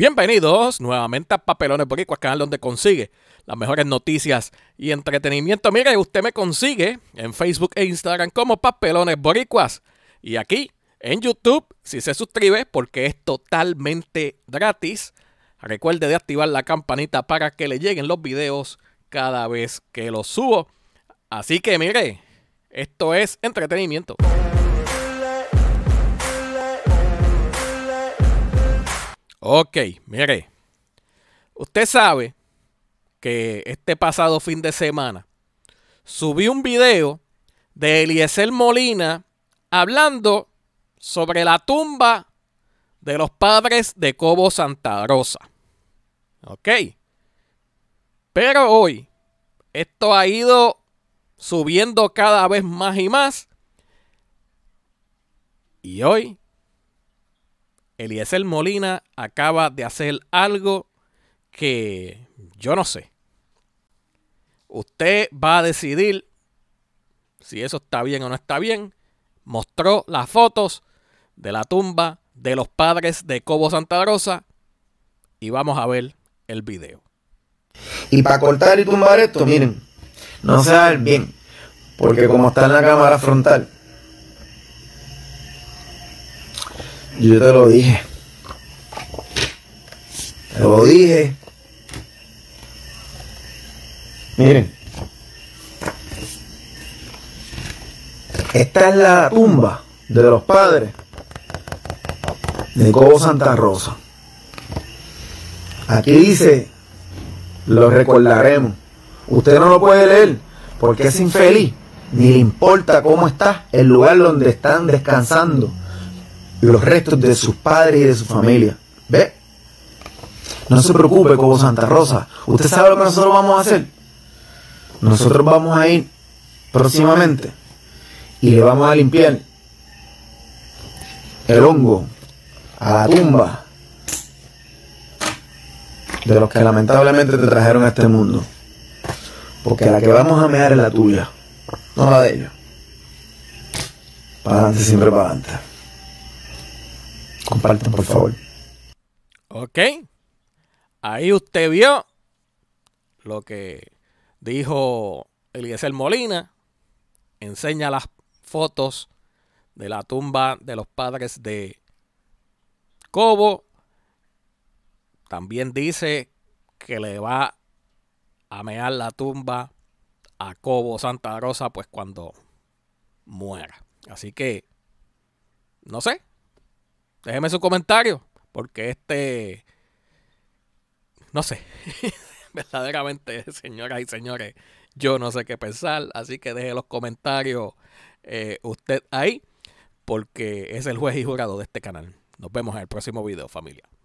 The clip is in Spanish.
Bienvenidos nuevamente a Papelones Boricuas, pues, canal donde consigue las mejores noticias y entretenimiento. Mire, usted me consigue en Facebook e Instagram como Papelones Boricuas. Y aquí en YouTube, si se suscribe, porque es totalmente gratis. Recuerde de activar la campanita para que le lleguen los videos cada vez que los subo. Así que mire, esto es entretenimiento. Ok, mire. Usted sabe que este pasado fin de semana subí un video de Eliezer Molina hablando sobre la tumba de los padres de Cobo Santa Rosa. Ok. Pero hoy esto ha ido subiendo cada vez más y más. Y hoy Eliezer Molina acaba de hacer algo que yo no sé. Usted va a decidir si eso está bien o no está bien. Mostró las fotos de la tumba de los padres de Cobo Santa Rosa y vamos a ver el video. Y para cortar y tumbar esto, miren, no se a bien, porque como está en la cámara frontal, Yo te lo dije. Te lo dije. Miren. Esta es la tumba de los padres de Cobo Santa Rosa. Aquí dice, lo recordaremos. Usted no lo puede leer porque es infeliz, ni le importa cómo está el lugar donde están descansando y los restos de sus padres y de su familia. ¿Ve? No se preocupe, como Santa Rosa. ¿Usted sabe lo que nosotros vamos a hacer? Nosotros vamos a ir próximamente y le vamos a limpiar el hongo a la tumba de los que lamentablemente te trajeron a este mundo. Porque la que vamos a mear es la tuya, no la de ellos. Para adelante, siempre para adelante por favor. Ok. Ahí usted vio lo que dijo Eliezer Molina. Enseña las fotos de la tumba de los padres de Cobo. También dice que le va a mear la tumba a Cobo Santa Rosa, pues cuando muera. Así que, no sé, Déjeme su comentario, porque este, no sé, verdaderamente, señoras y señores, yo no sé qué pensar, así que deje los comentarios eh, usted ahí, porque es el juez y jurado de este canal. Nos vemos en el próximo video, familia.